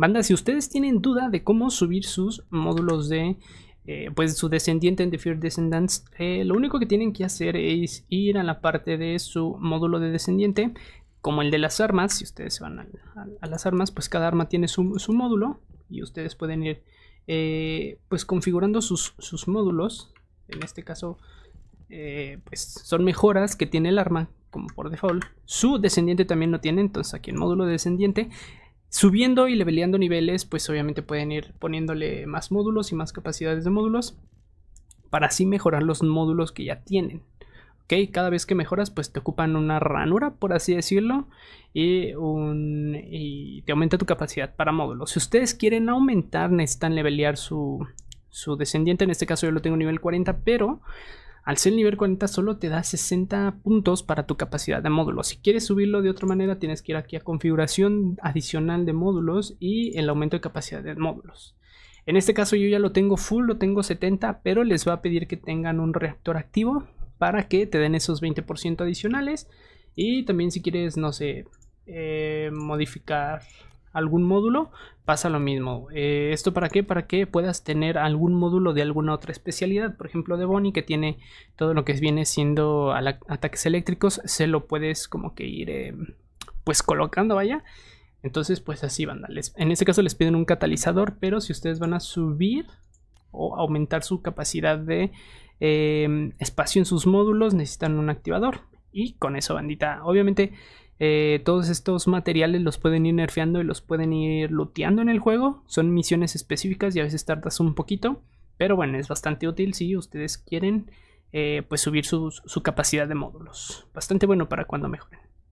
Banda, si ustedes tienen duda de cómo subir sus módulos de eh, pues su descendiente en The Fear Descendants, eh, lo único que tienen que hacer es ir a la parte de su módulo de descendiente, como el de las armas, si ustedes van a, las armas, pues cada arma tiene su, módulo y ustedes pueden ir eh, pues configurando sus, módulos, en este caso pues son mejoras que tiene el arma, como por default, su descendiente también lo tiene, entonces aquí el módulo de descendiente Subiendo y leveleando niveles, pues obviamente pueden ir poniéndole más módulos y más capacidades de módulos para así mejorar los módulos que ya tienen. ¿Ok? Cada vez que mejoras, pues te ocupan una ranura, por así decirlo, y, te aumenta tu capacidad para módulos. Si ustedes quieren aumentar, necesitan levelear su, su descendiente. En este caso yo lo tengo nivel 40, pero al ser nivel 40 solo te da 60 puntos para tu capacidad de módulos. Si quieres subirlo de otra manera tienes que ir aquí a configuración adicional de módulos y el aumento de capacidad de módulos. En este caso yo ya lo tengo full, lo tengo 70, pero les va a pedir que tengan un reactor activo para que te den esos 20% adicionales. Y también si quieres, no sé, eh, modificar algún módulo, pasa lo mismo. Eh, ¿Esto para qué? Para que puedas tener algún módulo de alguna otra especialidad. Por ejemplo, de Bonnie, que tiene todo lo que viene siendo ataques eléctricos, se lo puedes como que ir eh, pues colocando, vaya. Entonces, pues así, van en este caso les piden un catalizador, pero si ustedes van a subir o aumentar su capacidad de eh, espacio en sus módulos, necesitan un activador. Y con eso, bandita, obviamente eh, todos estos materiales los pueden ir nerfeando y los pueden ir looteando en el juego. Son misiones específicas y a veces tardas un poquito. Pero bueno, es bastante útil si ustedes quieren eh, pues subir su capacidad de módulos. Bastante bueno para cuando mejoren.